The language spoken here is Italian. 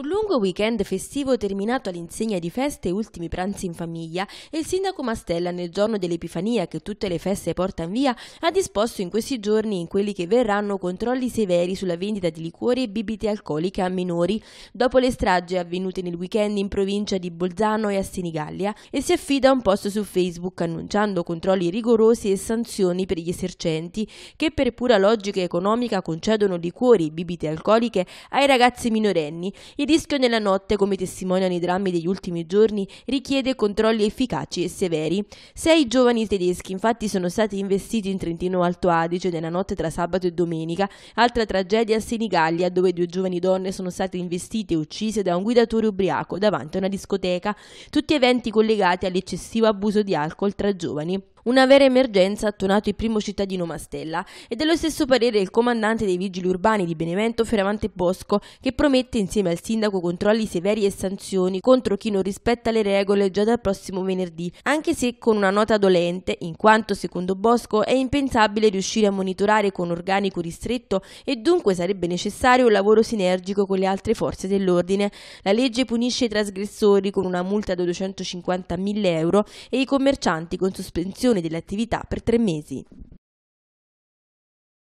Un lungo weekend festivo terminato all'insegna di feste e ultimi pranzi in famiglia e il sindaco Mastella nel giorno dell'Epifania che tutte le feste portano via ha disposto in questi giorni in quelli che verranno controlli severi sulla vendita di liquori e bibite alcoliche a minori dopo le strage avvenute nel weekend in provincia di Bolzano e a Senigallia e si affida un post su Facebook annunciando controlli rigorosi e sanzioni per gli esercenti che per pura logica economica concedono liquori e bibite alcoliche ai ragazzi minorenni. Il rischio nella notte, come testimoniano i drammi degli ultimi giorni, richiede controlli efficaci e severi. Sei giovani tedeschi infatti sono stati investiti in Trentino Alto Adige nella notte tra sabato e domenica, altra tragedia a Senigallia dove due giovani donne sono state investite e uccise da un guidatore ubriaco davanti a una discoteca, tutti eventi collegati all'eccessivo abuso di alcol tra giovani. Una vera emergenza ha attonato il primo cittadino Mastella e dello stesso parere il comandante dei vigili urbani di Benevento Ferravante Bosco che promette insieme al sindaco controlli severi e sanzioni contro chi non rispetta le regole già dal prossimo venerdì, anche se con una nota dolente, in quanto secondo Bosco è impensabile riuscire a monitorare con organico ristretto e dunque sarebbe necessario un lavoro sinergico con le altre forze dell'ordine. La legge punisce i trasgressori con una multa da 250.000 euro e i commercianti con sospensione delle attività per tre mesi.